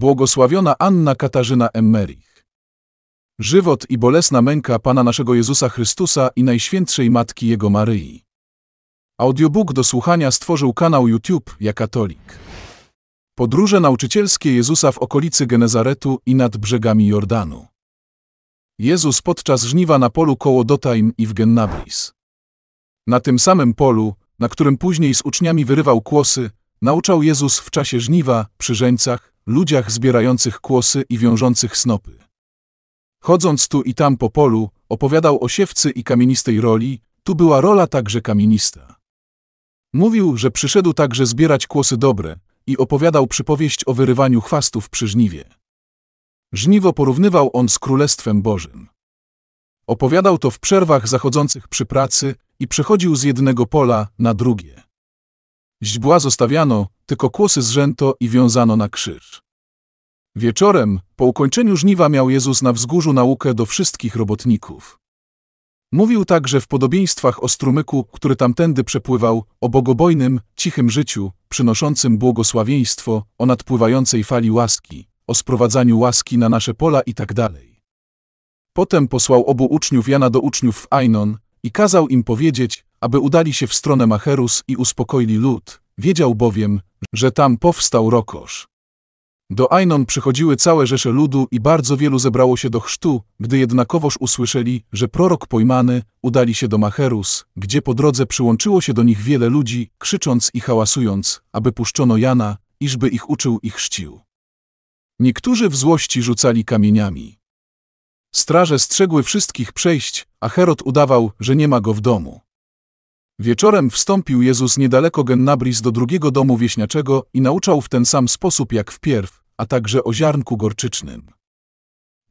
błogosławiona Anna Katarzyna Emmerich. Żywot i bolesna męka Pana naszego Jezusa Chrystusa i Najświętszej Matki Jego Maryi. Audiobook do słuchania stworzył kanał YouTube Katolik. Podróże nauczycielskie Jezusa w okolicy Genezaretu i nad brzegami Jordanu. Jezus podczas żniwa na polu koło Dotaim i w Gennabris. Na tym samym polu, na którym później z uczniami wyrywał kłosy, nauczał Jezus w czasie żniwa, przy żeńcach, ludziach zbierających kłosy i wiążących snopy. Chodząc tu i tam po polu, opowiadał o siewcy i kamienistej roli, tu była rola także kamienista. Mówił, że przyszedł także zbierać kłosy dobre i opowiadał przypowieść o wyrywaniu chwastów przy żniwie. Żniwo porównywał on z Królestwem Bożym. Opowiadał to w przerwach zachodzących przy pracy i przechodził z jednego pola na drugie. Źdźbła zostawiano, tylko kłosy zrzęto i wiązano na krzyż. Wieczorem, po ukończeniu żniwa miał Jezus na wzgórzu naukę do wszystkich robotników. Mówił także w podobieństwach o strumyku, który tamtędy przepływał, o bogobojnym, cichym życiu, przynoszącym błogosławieństwo, o nadpływającej fali łaski, o sprowadzaniu łaski na nasze pola itd. Tak Potem posłał obu uczniów Jana do uczniów w Ainon i kazał im powiedzieć, aby udali się w stronę Macherus i uspokoili lud. Wiedział bowiem, że tam powstał rokosz. Do Ainon przychodziły całe rzesze ludu i bardzo wielu zebrało się do chrztu, gdy jednakowoż usłyszeli, że prorok pojmany, udali się do Macherus, gdzie po drodze przyłączyło się do nich wiele ludzi, krzycząc i hałasując, aby puszczono Jana, iżby ich uczył i chrzcił. Niektórzy w złości rzucali kamieniami. Straże strzegły wszystkich przejść, a Herod udawał, że nie ma go w domu. Wieczorem wstąpił Jezus niedaleko Gennabris do drugiego domu wieśniaczego i nauczał w ten sam sposób jak wpierw, a także o ziarnku gorczycznym.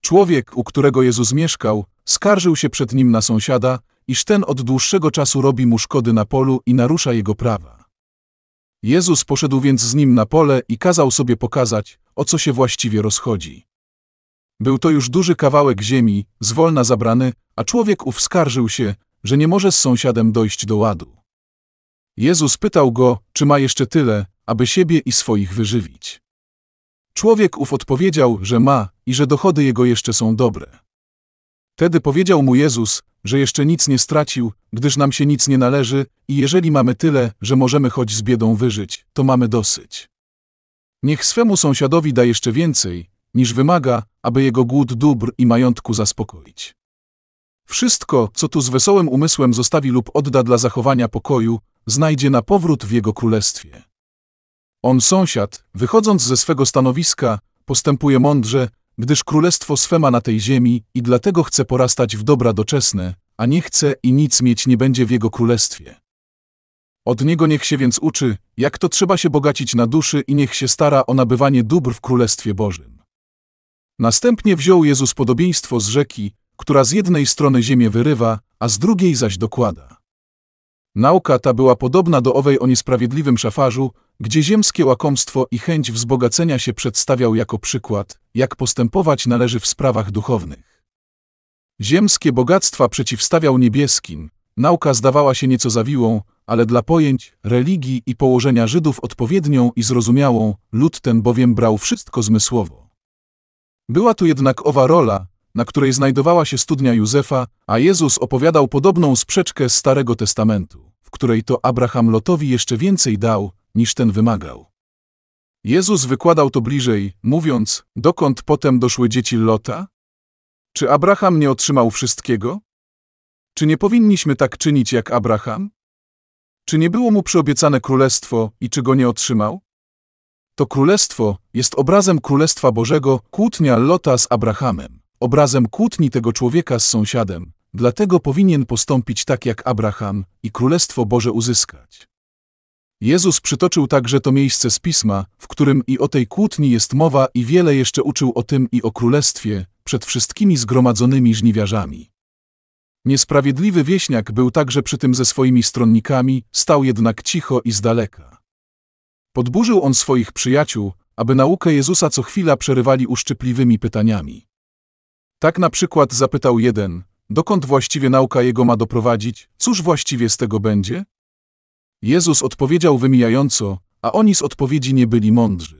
Człowiek, u którego Jezus mieszkał, skarżył się przed nim na sąsiada, iż ten od dłuższego czasu robi mu szkody na polu i narusza jego prawa. Jezus poszedł więc z nim na pole i kazał sobie pokazać, o co się właściwie rozchodzi. Był to już duży kawałek ziemi, zwolna zabrany, a człowiek ów skarżył się, że nie może z sąsiadem dojść do ładu. Jezus pytał go, czy ma jeszcze tyle, aby siebie i swoich wyżywić. Człowiek ów odpowiedział, że ma i że dochody jego jeszcze są dobre. Tedy powiedział mu Jezus, że jeszcze nic nie stracił, gdyż nam się nic nie należy i jeżeli mamy tyle, że możemy choć z biedą wyżyć, to mamy dosyć. Niech swemu sąsiadowi da jeszcze więcej, niż wymaga, aby jego głód dóbr i majątku zaspokoić. Wszystko, co tu z wesołym umysłem zostawi lub odda dla zachowania pokoju, znajdzie na powrót w jego królestwie. On sąsiad, wychodząc ze swego stanowiska, postępuje mądrze, gdyż królestwo swe ma na tej ziemi i dlatego chce porastać w dobra doczesne, a nie chce i nic mieć nie będzie w jego królestwie. Od niego niech się więc uczy, jak to trzeba się bogacić na duszy i niech się stara o nabywanie dóbr w Królestwie Bożym. Następnie wziął Jezus podobieństwo z rzeki, która z jednej strony ziemię wyrywa, a z drugiej zaś dokłada. Nauka ta była podobna do owej o niesprawiedliwym szafarzu, gdzie ziemskie łakomstwo i chęć wzbogacenia się przedstawiał jako przykład, jak postępować należy w sprawach duchownych. Ziemskie bogactwa przeciwstawiał niebieskim, nauka zdawała się nieco zawiłą, ale dla pojęć, religii i położenia Żydów odpowiednią i zrozumiałą, lud ten bowiem brał wszystko zmysłowo. Była tu jednak owa rola, na której znajdowała się studnia Józefa, a Jezus opowiadał podobną sprzeczkę z Starego Testamentu, w której to Abraham Lotowi jeszcze więcej dał, niż ten wymagał. Jezus wykładał to bliżej, mówiąc, dokąd potem doszły dzieci Lota? Czy Abraham nie otrzymał wszystkiego? Czy nie powinniśmy tak czynić jak Abraham? Czy nie było mu przyobiecane królestwo i czy go nie otrzymał? To królestwo jest obrazem Królestwa Bożego, kłótnia Lota z Abrahamem obrazem kłótni tego człowieka z sąsiadem, dlatego powinien postąpić tak jak Abraham i Królestwo Boże uzyskać. Jezus przytoczył także to miejsce z Pisma, w którym i o tej kłótni jest mowa i wiele jeszcze uczył o tym i o Królestwie, przed wszystkimi zgromadzonymi żniwiarzami. Niesprawiedliwy wieśniak był także przy tym ze swoimi stronnikami, stał jednak cicho i z daleka. Podburzył on swoich przyjaciół, aby naukę Jezusa co chwila przerywali uszczypliwymi pytaniami. Tak na przykład zapytał jeden, dokąd właściwie nauka jego ma doprowadzić, cóż właściwie z tego będzie? Jezus odpowiedział wymijająco, a oni z odpowiedzi nie byli mądrzy.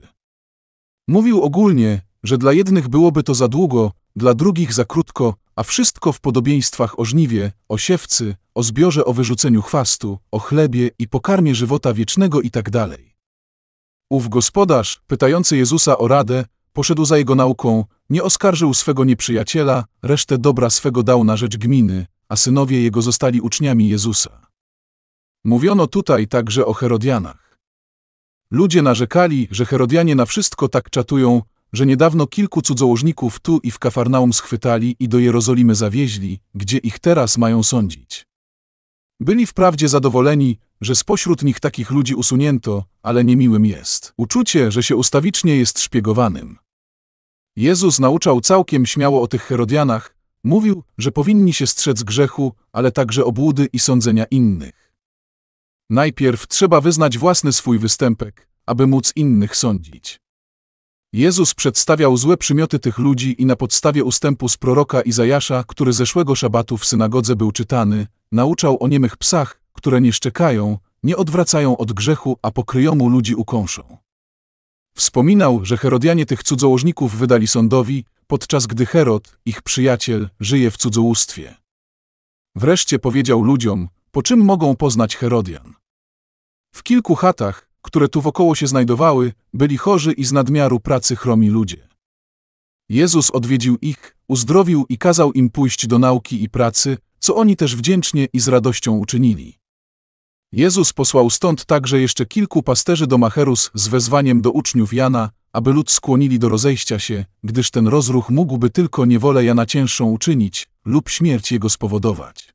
Mówił ogólnie, że dla jednych byłoby to za długo, dla drugich za krótko, a wszystko w podobieństwach o żniwie, o siewcy, o zbiorze o wyrzuceniu chwastu, o chlebie i pokarmie żywota wiecznego i tak dalej. Ów gospodarz, pytający Jezusa o radę, poszedł za jego nauką, nie oskarżył swego nieprzyjaciela, resztę dobra swego dał na rzecz gminy, a synowie jego zostali uczniami Jezusa. Mówiono tutaj także o Herodianach. Ludzie narzekali, że Herodianie na wszystko tak czatują, że niedawno kilku cudzołożników tu i w Kafarnaum schwytali i do Jerozolimy zawieźli, gdzie ich teraz mają sądzić. Byli wprawdzie zadowoleni, że spośród nich takich ludzi usunięto, ale niemiłym jest uczucie, że się ustawicznie jest szpiegowanym. Jezus nauczał całkiem śmiało o tych Herodianach, mówił, że powinni się strzec grzechu, ale także obłudy i sądzenia innych. Najpierw trzeba wyznać własny swój występek, aby móc innych sądzić. Jezus przedstawiał złe przymioty tych ludzi i na podstawie ustępu z proroka Izajasza, który zeszłego szabatu w synagodze był czytany, nauczał o niemych psach, które nie szczekają, nie odwracają od grzechu, a pokryjomu ludzi ukąszą. Wspominał, że Herodianie tych cudzołożników wydali sądowi, podczas gdy Herod, ich przyjaciel, żyje w cudzołóstwie. Wreszcie powiedział ludziom, po czym mogą poznać Herodian. W kilku chatach, które tu wokoło się znajdowały, byli chorzy i z nadmiaru pracy chromi ludzie. Jezus odwiedził ich, uzdrowił i kazał im pójść do nauki i pracy, co oni też wdzięcznie i z radością uczynili. Jezus posłał stąd także jeszcze kilku pasterzy do Macherus z wezwaniem do uczniów Jana, aby lud skłonili do rozejścia się, gdyż ten rozruch mógłby tylko niewolę Jana cięższą uczynić lub śmierć jego spowodować.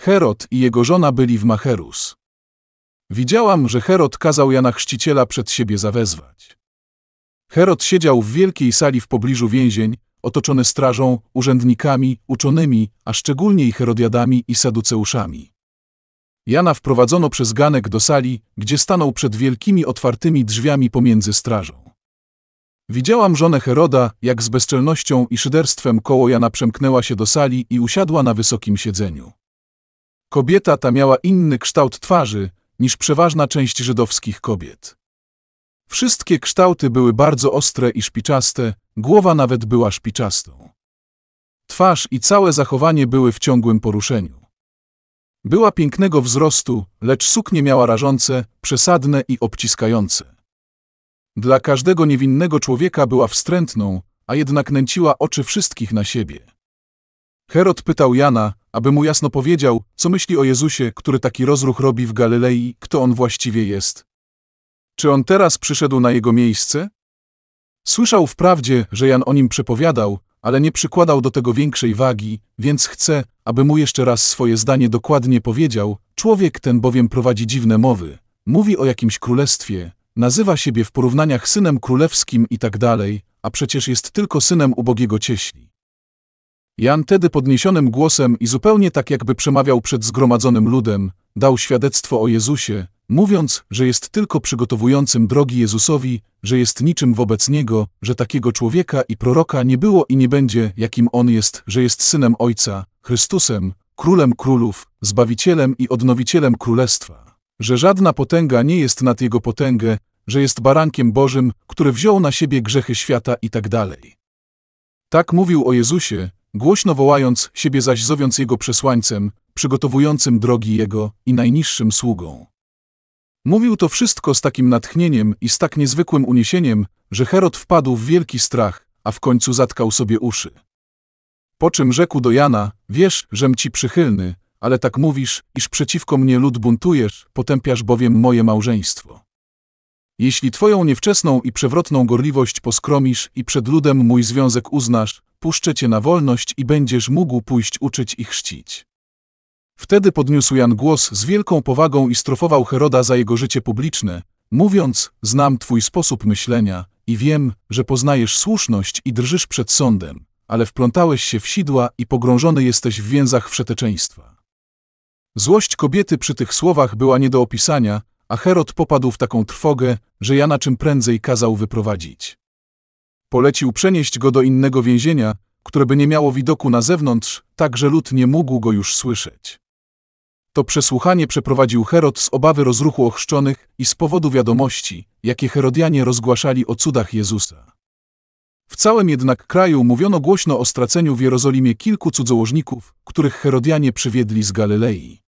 Herod i jego żona byli w Macherus. Widziałam, że Herod kazał Jana Chrzciciela przed siebie zawezwać. Herod siedział w wielkiej sali w pobliżu więzień, otoczony strażą, urzędnikami, uczonymi, a szczególnie i Herodiadami i Saduceuszami. Jana wprowadzono przez ganek do sali, gdzie stanął przed wielkimi otwartymi drzwiami pomiędzy strażą. Widziałam żonę Heroda, jak z bezczelnością i szyderstwem koło Jana przemknęła się do sali i usiadła na wysokim siedzeniu. Kobieta ta miała inny kształt twarzy niż przeważna część żydowskich kobiet. Wszystkie kształty były bardzo ostre i szpiczaste, głowa nawet była szpiczastą. Twarz i całe zachowanie były w ciągłym poruszeniu. Była pięknego wzrostu, lecz suknie miała rażące, przesadne i obciskające. Dla każdego niewinnego człowieka była wstrętną, a jednak nęciła oczy wszystkich na siebie. Herod pytał Jana, aby mu jasno powiedział, co myśli o Jezusie, który taki rozruch robi w Galilei, kto on właściwie jest. Czy on teraz przyszedł na jego miejsce? Słyszał wprawdzie, że Jan o nim przepowiadał, ale nie przykładał do tego większej wagi, więc chcę, aby mu jeszcze raz swoje zdanie dokładnie powiedział, człowiek ten bowiem prowadzi dziwne mowy, mówi o jakimś królestwie, nazywa siebie w porównaniach synem królewskim i tak dalej, a przecież jest tylko synem ubogiego cieśli. Jan tedy podniesionym głosem i zupełnie tak jakby przemawiał przed zgromadzonym ludem, dał świadectwo o Jezusie, mówiąc, że jest tylko przygotowującym drogi Jezusowi, że jest niczym wobec Niego, że takiego człowieka i proroka nie było i nie będzie, jakim On jest, że jest Synem Ojca, Chrystusem, Królem Królów, Zbawicielem i Odnowicielem Królestwa, że żadna potęga nie jest nad Jego potęgę, że jest barankiem Bożym, który wziął na siebie grzechy świata i tak dalej. Tak mówił o Jezusie, głośno wołając, siebie zaś zowiąc Jego przesłańcem, przygotowującym drogi Jego i najniższym sługą. Mówił to wszystko z takim natchnieniem i z tak niezwykłym uniesieniem, że Herod wpadł w wielki strach, a w końcu zatkał sobie uszy. Po czym rzekł do Jana, wiesz, żem ci przychylny, ale tak mówisz, iż przeciwko mnie lud buntujesz, potępiasz bowiem moje małżeństwo. Jeśli twoją niewczesną i przewrotną gorliwość poskromisz i przed ludem mój związek uznasz, puszczę cię na wolność i będziesz mógł pójść uczyć i chrzcić. Wtedy podniósł Jan głos z wielką powagą i strofował Heroda za jego życie publiczne, mówiąc, znam twój sposób myślenia i wiem, że poznajesz słuszność i drżysz przed sądem, ale wplątałeś się w sidła i pogrążony jesteś w więzach wszeteczeństwa. Złość kobiety przy tych słowach była nie do opisania, a Herod popadł w taką trwogę, że Jana czym prędzej kazał wyprowadzić. Polecił przenieść go do innego więzienia, które by nie miało widoku na zewnątrz, tak że lud nie mógł go już słyszeć. To przesłuchanie przeprowadził Herod z obawy rozruchu ochrzczonych i z powodu wiadomości, jakie Herodianie rozgłaszali o cudach Jezusa. W całym jednak kraju mówiono głośno o straceniu w Jerozolimie kilku cudzołożników, których Herodianie przywiedli z Galilei.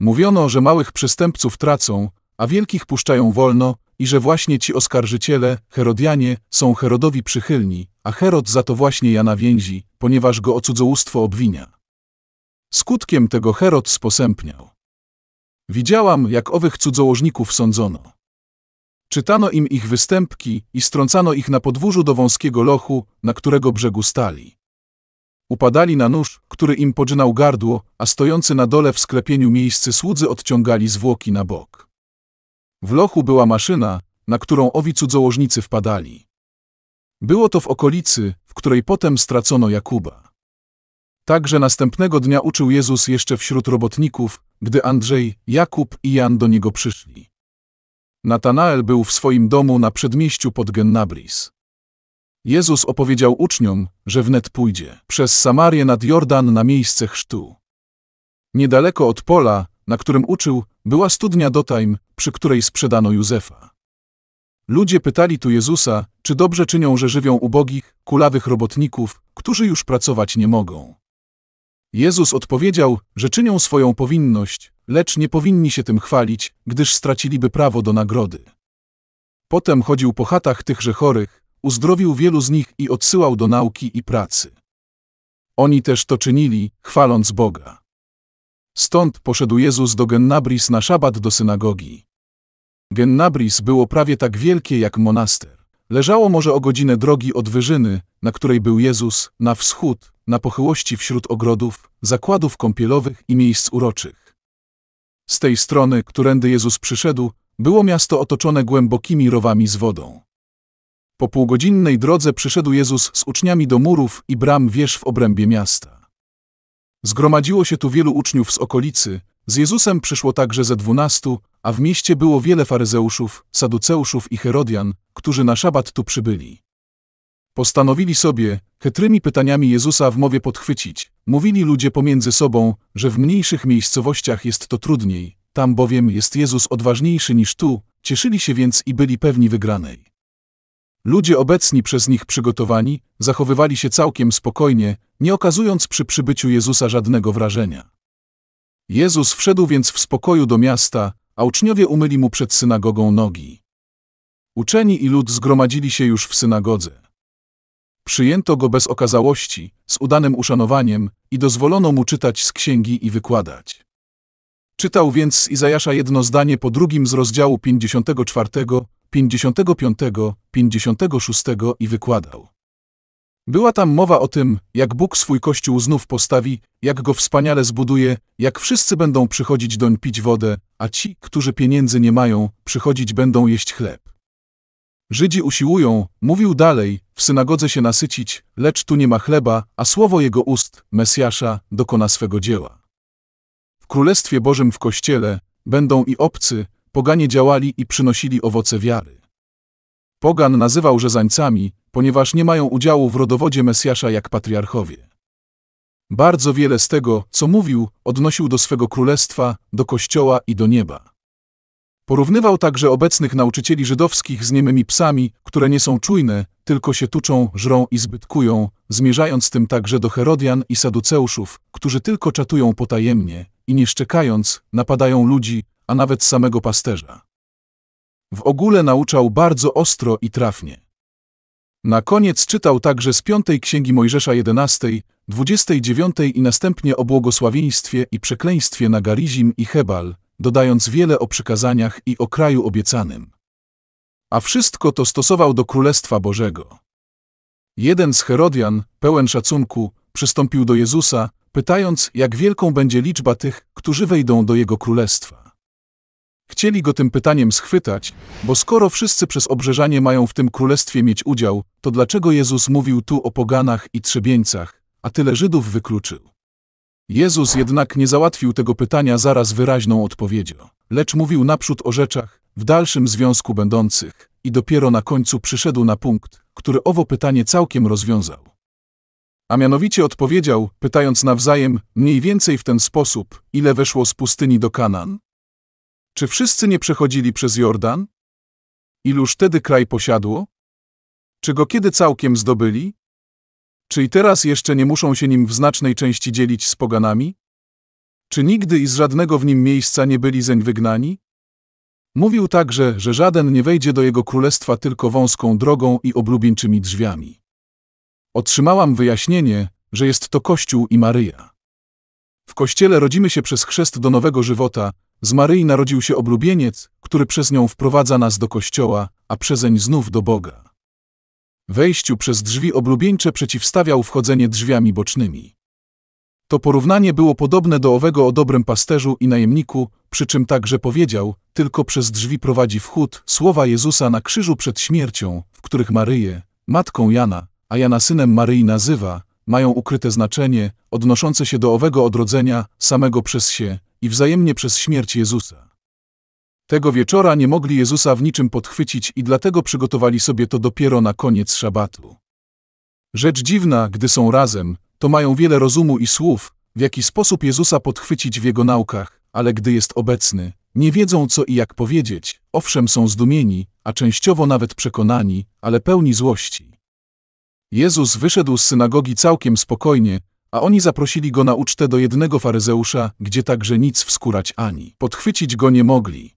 Mówiono, że małych przestępców tracą, a wielkich puszczają wolno i że właśnie ci oskarżyciele, Herodianie, są Herodowi przychylni, a Herod za to właśnie Jana więzi, ponieważ go o cudzołóstwo obwinia. Skutkiem tego Herod sposępniał. Widziałam, jak owych cudzołożników sądzono. Czytano im ich występki i strącano ich na podwórzu do wąskiego lochu, na którego brzegu stali. Upadali na nóż, który im poczynał gardło, a stojący na dole w sklepieniu miejscy słudzy odciągali zwłoki na bok. W lochu była maszyna, na którą owi cudzołożnicy wpadali. Było to w okolicy, w której potem stracono Jakuba. Także następnego dnia uczył Jezus jeszcze wśród robotników, gdy Andrzej, Jakub i Jan do niego przyszli. Natanael był w swoim domu na przedmieściu pod Gennabris. Jezus opowiedział uczniom, że wnet pójdzie przez Samarię nad Jordan na miejsce chrztu. Niedaleko od pola, na którym uczył, była studnia Dotaim, przy której sprzedano Józefa. Ludzie pytali tu Jezusa, czy dobrze czynią, że żywią ubogich, kulawych robotników, którzy już pracować nie mogą. Jezus odpowiedział, że czynią swoją powinność, lecz nie powinni się tym chwalić, gdyż straciliby prawo do nagrody. Potem chodził po chatach tychże chorych, uzdrowił wielu z nich i odsyłał do nauki i pracy. Oni też to czynili, chwaląc Boga. Stąd poszedł Jezus do Gennabris na szabat do synagogi. Gennabris było prawie tak wielkie jak monaster. Leżało może o godzinę drogi od wyżyny, na której był Jezus, na wschód, na pochyłości wśród ogrodów, zakładów kąpielowych i miejsc uroczych. Z tej strony, którędy Jezus przyszedł, było miasto otoczone głębokimi rowami z wodą. Po półgodzinnej drodze przyszedł Jezus z uczniami do murów i bram wież w obrębie miasta. Zgromadziło się tu wielu uczniów z okolicy, z Jezusem przyszło także ze dwunastu, a w mieście było wiele faryzeuszów, saduceuszów i herodian, którzy na szabat tu przybyli. Postanowili sobie, chytrymi pytaniami Jezusa w mowie podchwycić. Mówili ludzie pomiędzy sobą, że w mniejszych miejscowościach jest to trudniej, tam bowiem jest Jezus odważniejszy niż tu, cieszyli się więc i byli pewni wygranej. Ludzie obecni przez nich przygotowani, zachowywali się całkiem spokojnie, nie okazując przy przybyciu Jezusa żadnego wrażenia. Jezus wszedł więc w spokoju do miasta, a uczniowie umyli mu przed synagogą nogi. Uczeni i lud zgromadzili się już w synagodze. Przyjęto go bez okazałości, z udanym uszanowaniem i dozwolono mu czytać z księgi i wykładać. Czytał więc z Izajasza jedno zdanie po drugim z rozdziału 54, 55, 56 i wykładał. Była tam mowa o tym, jak Bóg swój kościół znów postawi, jak go wspaniale zbuduje, jak wszyscy będą przychodzić doń pić wodę, a ci, którzy pieniędzy nie mają, przychodzić będą jeść chleb. Żydzi usiłują, mówił dalej, w synagodze się nasycić, lecz tu nie ma chleba, a słowo jego ust, Mesjasza, dokona swego dzieła. W Królestwie Bożym w Kościele będą i obcy, poganie działali i przynosili owoce wiary. Pogan nazywał rzezańcami, ponieważ nie mają udziału w rodowodzie Mesjasza jak patriarchowie. Bardzo wiele z tego, co mówił, odnosił do swego królestwa, do kościoła i do nieba. Porównywał także obecnych nauczycieli żydowskich z niemymi psami, które nie są czujne, tylko się tuczą, żrą i zbytkują, zmierzając tym także do Herodian i Saduceuszów, którzy tylko czatują potajemnie i nie szczekając, napadają ludzi, a nawet samego pasterza. W ogóle nauczał bardzo ostro i trafnie. Na koniec czytał także z piątej Księgi Mojżesza 11, 29 i następnie o błogosławieństwie i przekleństwie na Garizim i Hebal, dodając wiele o przykazaniach i o kraju obiecanym. A wszystko to stosował do Królestwa Bożego. Jeden z Herodian, pełen szacunku, przystąpił do Jezusa, pytając, jak wielką będzie liczba tych, którzy wejdą do Jego Królestwa. Chcieli go tym pytaniem schwytać, bo skoro wszyscy przez obrzeżanie mają w tym królestwie mieć udział, to dlaczego Jezus mówił tu o poganach i trzebieńcach, a tyle Żydów wykluczył? Jezus jednak nie załatwił tego pytania zaraz wyraźną odpowiedzią, lecz mówił naprzód o rzeczach, w dalszym związku będących, i dopiero na końcu przyszedł na punkt, który owo pytanie całkiem rozwiązał. A mianowicie odpowiedział, pytając nawzajem, mniej więcej w ten sposób, ile weszło z pustyni do Kanan? Czy wszyscy nie przechodzili przez Jordan? Iluż tedy kraj posiadło? Czy go kiedy całkiem zdobyli? Czy i teraz jeszcze nie muszą się nim w znacznej części dzielić z poganami? Czy nigdy i z żadnego w nim miejsca nie byli zeń wygnani? Mówił także, że żaden nie wejdzie do jego królestwa tylko wąską drogą i oblubieńczymi drzwiami. Otrzymałam wyjaśnienie, że jest to Kościół i Maryja. W Kościele rodzimy się przez chrzest do nowego żywota, z Maryi narodził się oblubieniec, który przez nią wprowadza nas do Kościoła, a przezeń znów do Boga. Wejściu przez drzwi oblubieńcze przeciwstawiał wchodzenie drzwiami bocznymi. To porównanie było podobne do owego o dobrym pasterzu i najemniku, przy czym także powiedział, tylko przez drzwi prowadzi wchód słowa Jezusa na krzyżu przed śmiercią, w których Maryję, matką Jana, a Jana synem Maryi nazywa, mają ukryte znaczenie, odnoszące się do owego odrodzenia, samego przez się, i wzajemnie przez śmierć Jezusa. Tego wieczora nie mogli Jezusa w niczym podchwycić i dlatego przygotowali sobie to dopiero na koniec szabatu. Rzecz dziwna, gdy są razem, to mają wiele rozumu i słów, w jaki sposób Jezusa podchwycić w jego naukach, ale gdy jest obecny, nie wiedzą co i jak powiedzieć, owszem są zdumieni, a częściowo nawet przekonani, ale pełni złości. Jezus wyszedł z synagogi całkiem spokojnie, a oni zaprosili go na ucztę do jednego faryzeusza, gdzie także nic wskurać ani podchwycić go nie mogli.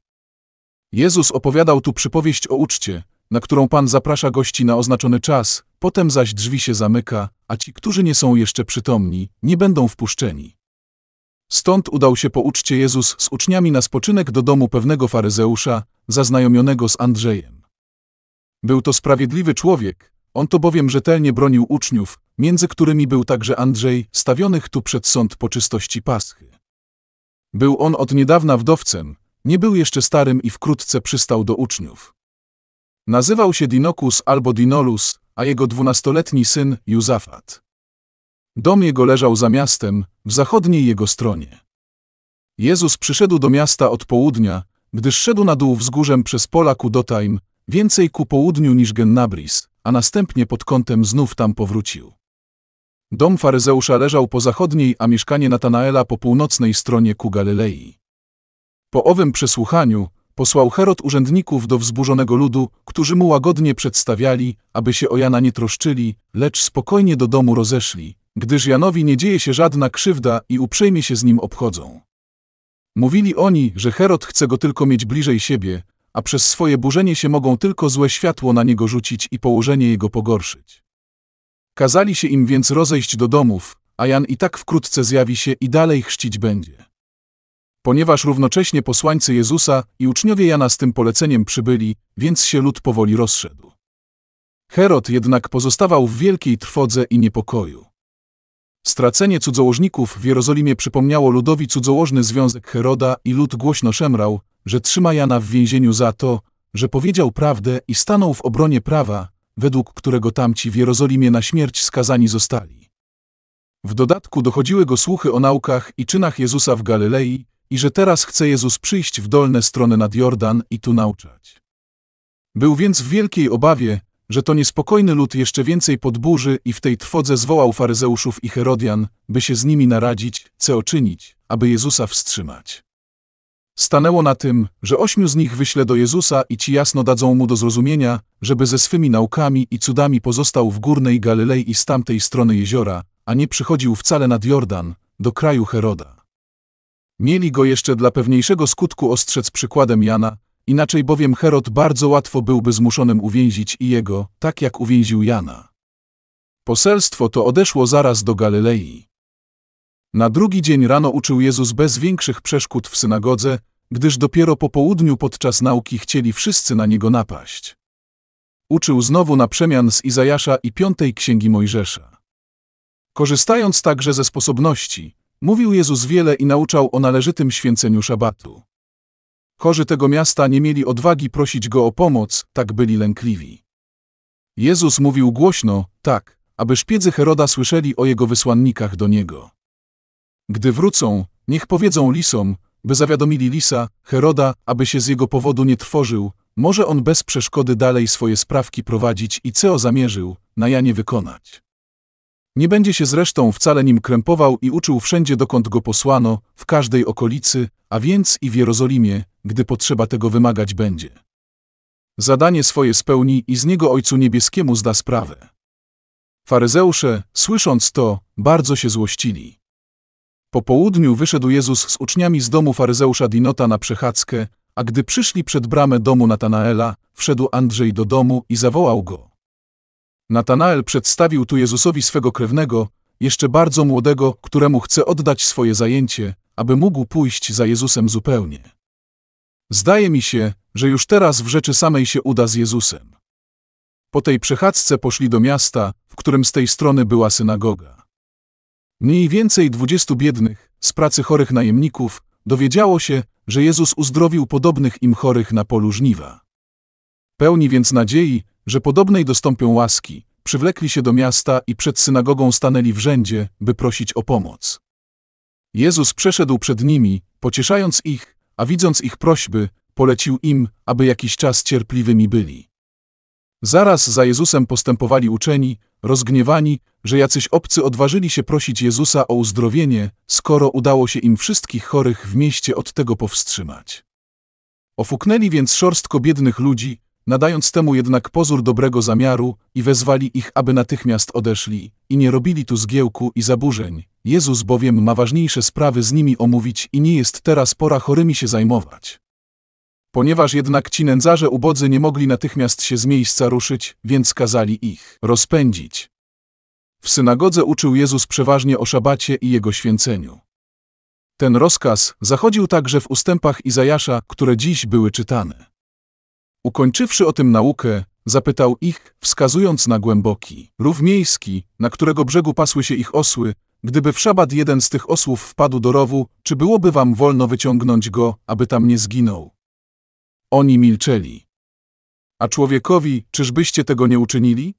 Jezus opowiadał tu przypowieść o uczcie, na którą Pan zaprasza gości na oznaczony czas, potem zaś drzwi się zamyka, a ci, którzy nie są jeszcze przytomni, nie będą wpuszczeni. Stąd udał się po uczcie Jezus z uczniami na spoczynek do domu pewnego faryzeusza, zaznajomionego z Andrzejem. Był to sprawiedliwy człowiek, on to bowiem rzetelnie bronił uczniów, między którymi był także Andrzej, stawionych tu przed sąd po czystości Paschy. Był on od niedawna wdowcem, nie był jeszcze starym i wkrótce przystał do uczniów. Nazywał się Dinokus albo Dinolus, a jego dwunastoletni syn Józafat. Dom jego leżał za miastem, w zachodniej jego stronie. Jezus przyszedł do miasta od południa, gdyż szedł na dół wzgórzem przez pola ku Dotaim, więcej ku południu niż Gennabris, a następnie pod kątem znów tam powrócił. Dom faryzeusza leżał po zachodniej, a mieszkanie Natanaela po północnej stronie ku Galilei. Po owym przesłuchaniu posłał Herod urzędników do wzburzonego ludu, którzy mu łagodnie przedstawiali, aby się o Jana nie troszczyli, lecz spokojnie do domu rozeszli, gdyż Janowi nie dzieje się żadna krzywda i uprzejmie się z nim obchodzą. Mówili oni, że Herod chce go tylko mieć bliżej siebie, a przez swoje burzenie się mogą tylko złe światło na niego rzucić i położenie jego pogorszyć. Kazali się im więc rozejść do domów, a Jan i tak wkrótce zjawi się i dalej chrzcić będzie. Ponieważ równocześnie posłańcy Jezusa i uczniowie Jana z tym poleceniem przybyli, więc się lud powoli rozszedł. Herod jednak pozostawał w wielkiej trwodze i niepokoju. Stracenie cudzołożników w Jerozolimie przypomniało ludowi cudzołożny związek Heroda i lud głośno szemrał, że trzyma Jana w więzieniu za to, że powiedział prawdę i stanął w obronie prawa, według którego tamci w Jerozolimie na śmierć skazani zostali. W dodatku dochodziły go słuchy o naukach i czynach Jezusa w Galilei i że teraz chce Jezus przyjść w dolne strony nad Jordan i tu nauczać. Był więc w wielkiej obawie, że to niespokojny lud jeszcze więcej podburzy i w tej trwodze zwołał faryzeuszów i Herodian, by się z nimi naradzić, co oczynić, aby Jezusa wstrzymać. Stanęło na tym, że ośmiu z nich wyśle do Jezusa i ci jasno dadzą mu do zrozumienia, żeby ze swymi naukami i cudami pozostał w górnej Galilei i z tamtej strony jeziora, a nie przychodził wcale nad Jordan, do kraju Heroda. Mieli go jeszcze dla pewniejszego skutku ostrzec przykładem Jana, inaczej bowiem Herod bardzo łatwo byłby zmuszonym uwięzić i jego, tak jak uwięził Jana. Poselstwo to odeszło zaraz do Galilei. Na drugi dzień rano uczył Jezus bez większych przeszkód w synagodze, gdyż dopiero po południu podczas nauki chcieli wszyscy na niego napaść. Uczył znowu na przemian z Izajasza i piątej księgi Mojżesza. Korzystając także ze sposobności, mówił Jezus wiele i nauczał o należytym święceniu szabatu. Chorzy tego miasta nie mieli odwagi prosić go o pomoc, tak byli lękliwi. Jezus mówił głośno, tak, aby szpiedzy Heroda słyszeli o jego wysłannikach do niego. Gdy wrócą, niech powiedzą lisom, by zawiadomili lisa, Heroda, aby się z jego powodu nie trwożył, może on bez przeszkody dalej swoje sprawki prowadzić i co zamierzył, na ja nie wykonać. Nie będzie się zresztą wcale nim krępował i uczył wszędzie dokąd go posłano, w każdej okolicy, a więc i w Jerozolimie, gdy potrzeba tego wymagać będzie. Zadanie swoje spełni i z niego Ojcu Niebieskiemu zda sprawę. Faryzeusze, słysząc to, bardzo się złościli. Po południu wyszedł Jezus z uczniami z domu faryzeusza Dinota na przechadzkę, a gdy przyszli przed bramę domu Natanaela, wszedł Andrzej do domu i zawołał go. Natanael przedstawił tu Jezusowi swego krewnego, jeszcze bardzo młodego, któremu chce oddać swoje zajęcie, aby mógł pójść za Jezusem zupełnie. Zdaje mi się, że już teraz w rzeczy samej się uda z Jezusem. Po tej przechadzce poszli do miasta, w którym z tej strony była synagoga. Mniej więcej dwudziestu biednych, z pracy chorych najemników, dowiedziało się, że Jezus uzdrowił podobnych im chorych na polu żniwa. Pełni więc nadziei, że podobnej dostąpią łaski, przywlekli się do miasta i przed synagogą stanęli w rzędzie, by prosić o pomoc. Jezus przeszedł przed nimi, pocieszając ich, a widząc ich prośby, polecił im, aby jakiś czas cierpliwymi byli. Zaraz za Jezusem postępowali uczeni, rozgniewani, że jacyś obcy odważyli się prosić Jezusa o uzdrowienie, skoro udało się im wszystkich chorych w mieście od tego powstrzymać. Ofuknęli więc szorstko biednych ludzi, nadając temu jednak pozór dobrego zamiaru i wezwali ich, aby natychmiast odeszli i nie robili tu zgiełku i zaburzeń. Jezus bowiem ma ważniejsze sprawy z nimi omówić i nie jest teraz pora chorymi się zajmować. Ponieważ jednak ci nędzarze ubodzy nie mogli natychmiast się z miejsca ruszyć, więc kazali ich rozpędzić. W synagodze uczył Jezus przeważnie o szabacie i jego święceniu. Ten rozkaz zachodził także w ustępach Izajasza, które dziś były czytane. Ukończywszy o tym naukę, zapytał ich, wskazując na głęboki rów miejski, na którego brzegu pasły się ich osły, gdyby w szabat jeden z tych osłów wpadł do rowu, czy byłoby wam wolno wyciągnąć go, aby tam nie zginął? Oni milczeli. A człowiekowi, czyżbyście tego nie uczynili?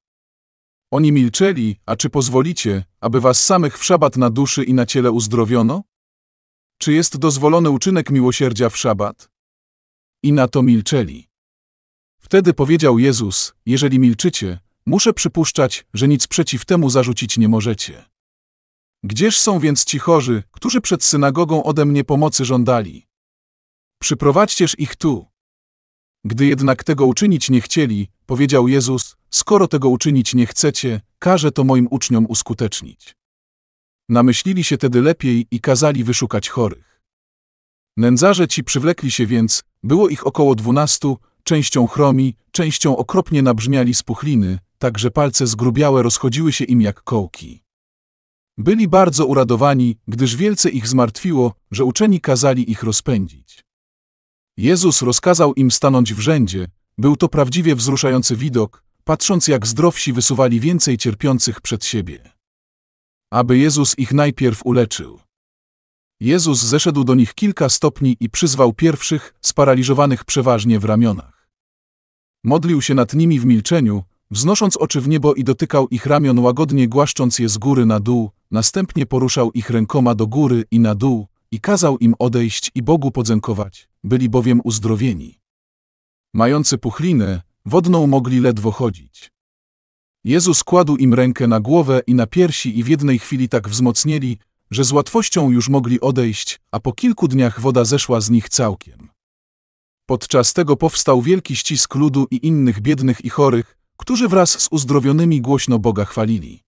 Oni milczeli, a czy pozwolicie, aby was samych w szabat na duszy i na ciele uzdrowiono? Czy jest dozwolony uczynek miłosierdzia w szabat? I na to milczeli. Wtedy powiedział Jezus, jeżeli milczycie, muszę przypuszczać, że nic przeciw temu zarzucić nie możecie. Gdzież są więc ci chorzy, którzy przed synagogą ode mnie pomocy żądali? Przyprowadźcież ich tu. Gdy jednak tego uczynić nie chcieli, powiedział Jezus, skoro tego uczynić nie chcecie, każę to moim uczniom uskutecznić. Namyślili się tedy lepiej i kazali wyszukać chorych. Nędzarze ci przywlekli się więc, było ich około dwunastu, częścią chromi, częścią okropnie nabrzmiali z puchliny, tak że palce zgrubiałe rozchodziły się im jak kołki. Byli bardzo uradowani, gdyż wielce ich zmartwiło, że uczeni kazali ich rozpędzić. Jezus rozkazał im stanąć w rzędzie. Był to prawdziwie wzruszający widok, patrząc jak zdrowsi wysuwali więcej cierpiących przed siebie. Aby Jezus ich najpierw uleczył. Jezus zeszedł do nich kilka stopni i przyzwał pierwszych, sparaliżowanych przeważnie w ramionach. Modlił się nad nimi w milczeniu, wznosząc oczy w niebo i dotykał ich ramion łagodnie głaszcząc je z góry na dół, następnie poruszał ich rękoma do góry i na dół i kazał im odejść i Bogu podziękować byli bowiem uzdrowieni. Mający puchlinę, wodną mogli ledwo chodzić. Jezus kładł im rękę na głowę i na piersi i w jednej chwili tak wzmocnieli, że z łatwością już mogli odejść, a po kilku dniach woda zeszła z nich całkiem. Podczas tego powstał wielki ścisk ludu i innych biednych i chorych, którzy wraz z uzdrowionymi głośno Boga chwalili.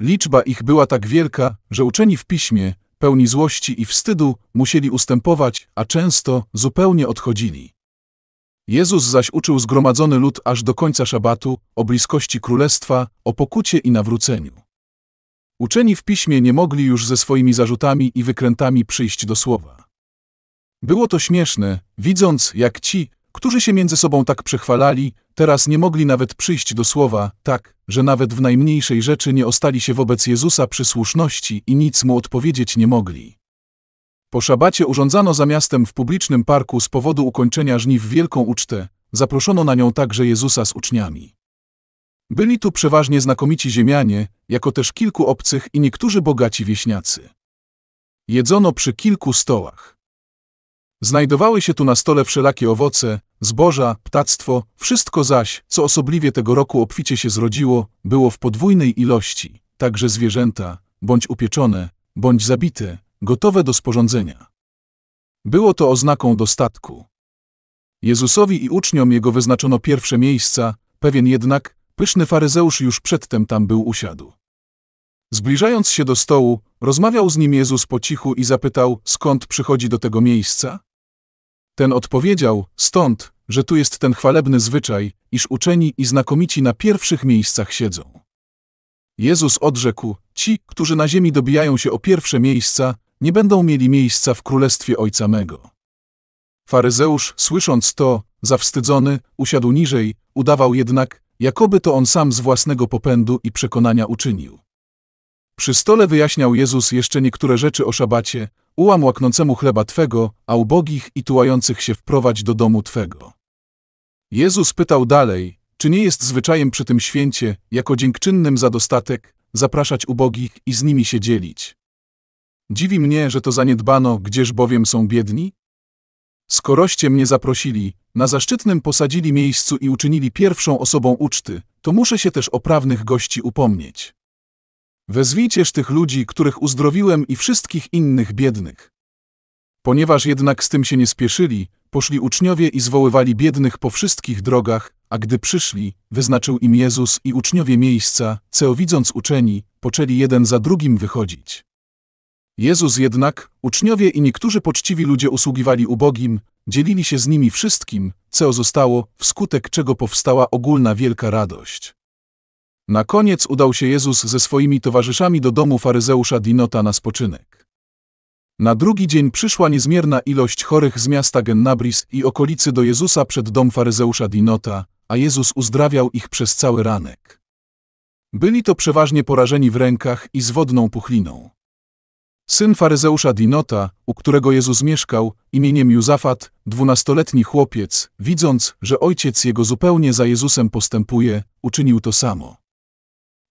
Liczba ich była tak wielka, że uczeni w piśmie, pełni złości i wstydu, musieli ustępować, a często zupełnie odchodzili. Jezus zaś uczył zgromadzony lud aż do końca szabatu, o bliskości królestwa, o pokucie i nawróceniu. Uczeni w piśmie nie mogli już ze swoimi zarzutami i wykrętami przyjść do słowa. Było to śmieszne, widząc, jak ci, którzy się między sobą tak przechwalali, teraz nie mogli nawet przyjść do słowa, tak, że nawet w najmniejszej rzeczy nie ostali się wobec Jezusa przy słuszności i nic mu odpowiedzieć nie mogli. Po szabacie urządzano za miastem w publicznym parku z powodu ukończenia żniw wielką ucztę, zaproszono na nią także Jezusa z uczniami. Byli tu przeważnie znakomici ziemianie, jako też kilku obcych i niektórzy bogaci wieśniacy. Jedzono przy kilku stołach. Znajdowały się tu na stole wszelakie owoce, zboża, ptactwo, wszystko zaś, co osobliwie tego roku obficie się zrodziło, było w podwójnej ilości, także zwierzęta, bądź upieczone, bądź zabite, gotowe do sporządzenia. Było to oznaką dostatku. Jezusowi i uczniom jego wyznaczono pierwsze miejsca, pewien jednak, pyszny faryzeusz już przedtem tam był usiadł. Zbliżając się do stołu, rozmawiał z nim Jezus po cichu i zapytał, skąd przychodzi do tego miejsca? Ten odpowiedział, stąd, że tu jest ten chwalebny zwyczaj, iż uczeni i znakomici na pierwszych miejscach siedzą. Jezus odrzekł, ci, którzy na ziemi dobijają się o pierwsze miejsca, nie będą mieli miejsca w królestwie Ojca Mego. Faryzeusz, słysząc to, zawstydzony, usiadł niżej, udawał jednak, jakoby to on sam z własnego popędu i przekonania uczynił. Przy stole wyjaśniał Jezus jeszcze niektóre rzeczy o szabacie, ułam łaknącemu chleba Twego, a ubogich i tułających się wprowadź do domu Twego. Jezus pytał dalej, czy nie jest zwyczajem przy tym święcie, jako dziękczynnym za dostatek, zapraszać ubogich i z nimi się dzielić? Dziwi mnie, że to zaniedbano, gdzież bowiem są biedni? Skoroście mnie zaprosili, na zaszczytnym posadzili miejscu i uczynili pierwszą osobą uczty, to muszę się też o prawnych gości upomnieć. Wezwijcież tych ludzi, których uzdrowiłem i wszystkich innych biednych. Ponieważ jednak z tym się nie spieszyli, poszli uczniowie i zwoływali biednych po wszystkich drogach, a gdy przyszli, wyznaczył im Jezus i uczniowie miejsca, co widząc uczeni, poczęli jeden za drugim wychodzić. Jezus jednak, uczniowie i niektórzy poczciwi ludzie usługiwali ubogim, dzielili się z nimi wszystkim, co zostało, wskutek czego powstała ogólna wielka radość. Na koniec udał się Jezus ze swoimi towarzyszami do domu faryzeusza Dinota na spoczynek. Na drugi dzień przyszła niezmierna ilość chorych z miasta Gennabris i okolicy do Jezusa przed dom faryzeusza Dinota, a Jezus uzdrawiał ich przez cały ranek. Byli to przeważnie porażeni w rękach i z wodną puchliną. Syn faryzeusza Dinota, u którego Jezus mieszkał, imieniem Józafat, dwunastoletni chłopiec, widząc, że ojciec jego zupełnie za Jezusem postępuje, uczynił to samo.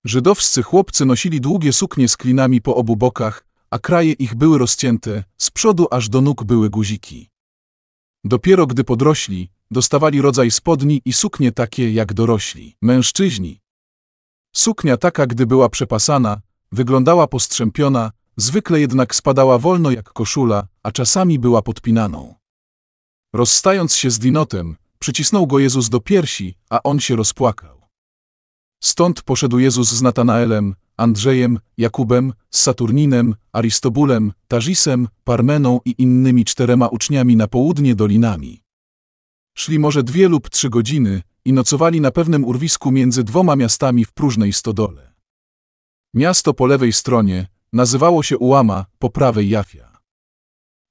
Żydowscy chłopcy nosili długie suknie z klinami po obu bokach, a kraje ich były rozcięte, z przodu aż do nóg były guziki. Dopiero gdy podrośli, dostawali rodzaj spodni i suknie takie jak dorośli, mężczyźni. Suknia taka, gdy była przepasana, wyglądała postrzępiona, zwykle jednak spadała wolno jak koszula, a czasami była podpinaną. Rozstając się z Dinotem, przycisnął go Jezus do piersi, a on się rozpłakał. Stąd poszedł Jezus z Natanaelem, Andrzejem, Jakubem, Saturninem, Aristobulem, Tarzisem, Parmeną i innymi czterema uczniami na południe dolinami. Szli może dwie lub trzy godziny i nocowali na pewnym urwisku między dwoma miastami w próżnej stodole. Miasto po lewej stronie nazywało się Ułama, po prawej Jafia.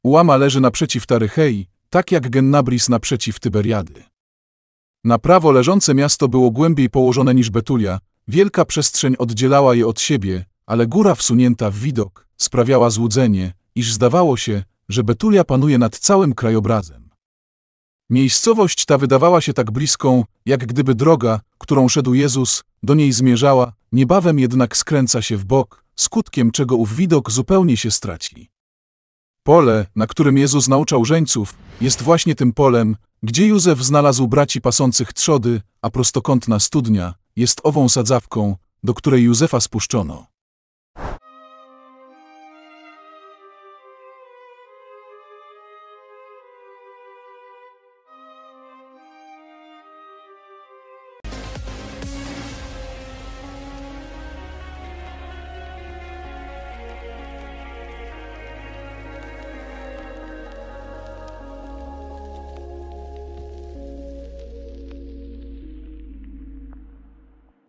Ułama leży naprzeciw Tarychei, tak jak Gennabris naprzeciw Tyberiady. Na prawo leżące miasto było głębiej położone niż Betulia, wielka przestrzeń oddzielała je od siebie, ale góra wsunięta w widok sprawiała złudzenie, iż zdawało się, że Betulia panuje nad całym krajobrazem. Miejscowość ta wydawała się tak bliską, jak gdyby droga, którą szedł Jezus, do niej zmierzała, niebawem jednak skręca się w bok, skutkiem czego ów widok zupełnie się straci. Pole, na którym Jezus nauczał żeńców, jest właśnie tym polem, gdzie Józef znalazł braci pasących trzody, a prostokątna studnia jest ową sadzawką, do której Józefa spuszczono.